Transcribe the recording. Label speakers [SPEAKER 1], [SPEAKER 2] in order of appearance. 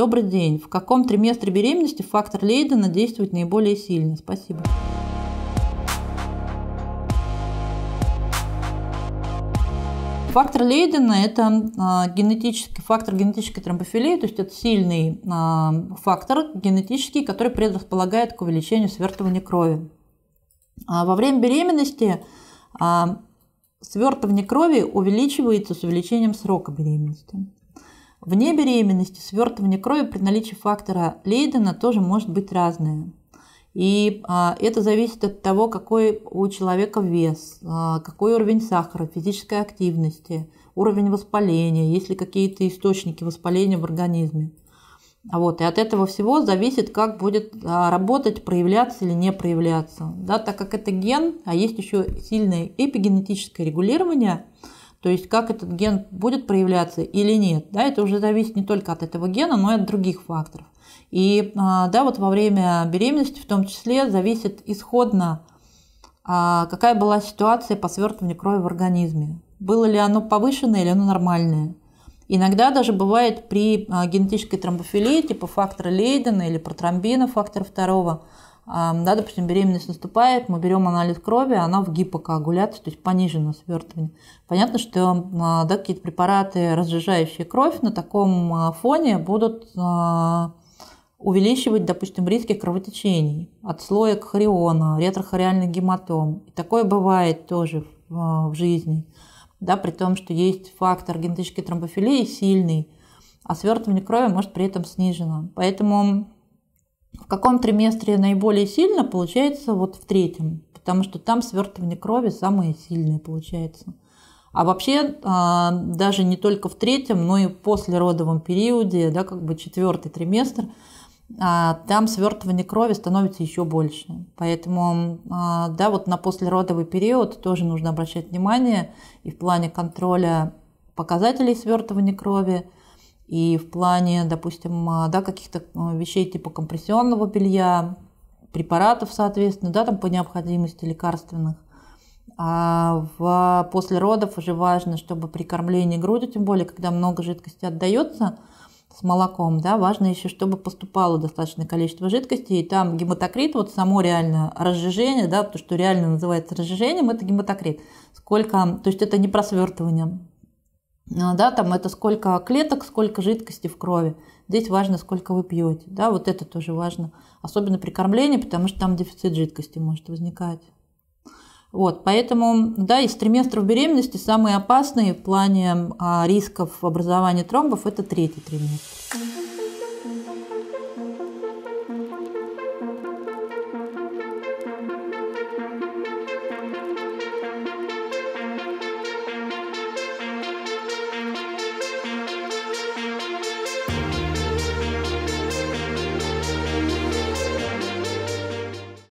[SPEAKER 1] Добрый день. В каком триместре беременности фактор Лейдена действует наиболее сильно? Спасибо. Фактор Лейдена – это а, генетический фактор генетической тромбофилии, то есть это сильный а, фактор генетический, который предрасполагает к увеличению свертывания крови. А во время беременности свертывание крови увеличивается с увеличением срока беременности. Вне беременности свертывание крови при наличии фактора Лейдена тоже может быть разное. И а, это зависит от того, какой у человека вес, а, какой уровень сахара, физической активности, уровень воспаления, есть ли какие-то источники воспаления в организме. А вот, и от этого всего зависит, как будет а, работать, проявляться или не проявляться. Да, так как это ген, а есть еще сильное эпигенетическое регулирование – то есть как этот ген будет проявляться или нет, да, это уже зависит не только от этого гена, но и от других факторов. И а, да, вот во время беременности в том числе зависит исходно, а, какая была ситуация по свертыванию крови в организме. Было ли оно повышенное или оно нормальное. Иногда даже бывает при а, генетической тромбофилии, типа фактора Лейдена или протромбина фактора второго, да, допустим, беременность наступает, мы берем анализ крови, она в гипокоагуляции, то есть понижена свертывание. Понятно, что а, да, какие-то препараты, разжижающие кровь, на таком а, фоне будут а, увеличивать, допустим, риски кровотечений от слоек хориона, ретрохориальных гематом. И такое бывает тоже в, в жизни, да, при том, что есть фактор генетической тромбофилии сильный, а свертывание крови может при этом снижено. Поэтому каком триместре наиболее сильно, получается вот в третьем, потому что там свертывание крови самое сильное получается. А вообще а, даже не только в третьем, но и послеродовом периоде, да, как бы четвертый триместр, а, там свертывание крови становится еще больше. Поэтому, а, да, вот на послеродовый период тоже нужно обращать внимание и в плане контроля показателей свертывания крови, и в плане, допустим, а, да, каких-то а, вещей типа компрессионного белья, препаратов, соответственно, да, там по необходимости лекарственных. А в, после родов уже важно, чтобы при кормлении грудью, тем более, когда много жидкости отдается с молоком, да, важно еще, чтобы поступало достаточное количество жидкости, и там гематокрит, вот само реально разжижение, да, то, что реально называется разжижением, это гематокрит. Сколько, то есть это не просвертывание, а, да, там это сколько клеток, сколько жидкости в крови. Здесь важно, сколько вы пьете, да, вот это тоже важно, особенно при кормлении, потому что там дефицит жидкости может возникать. Вот, поэтому, да, из триместров беременности самые опасные в плане а, рисков образования тромбов – это третий триместр.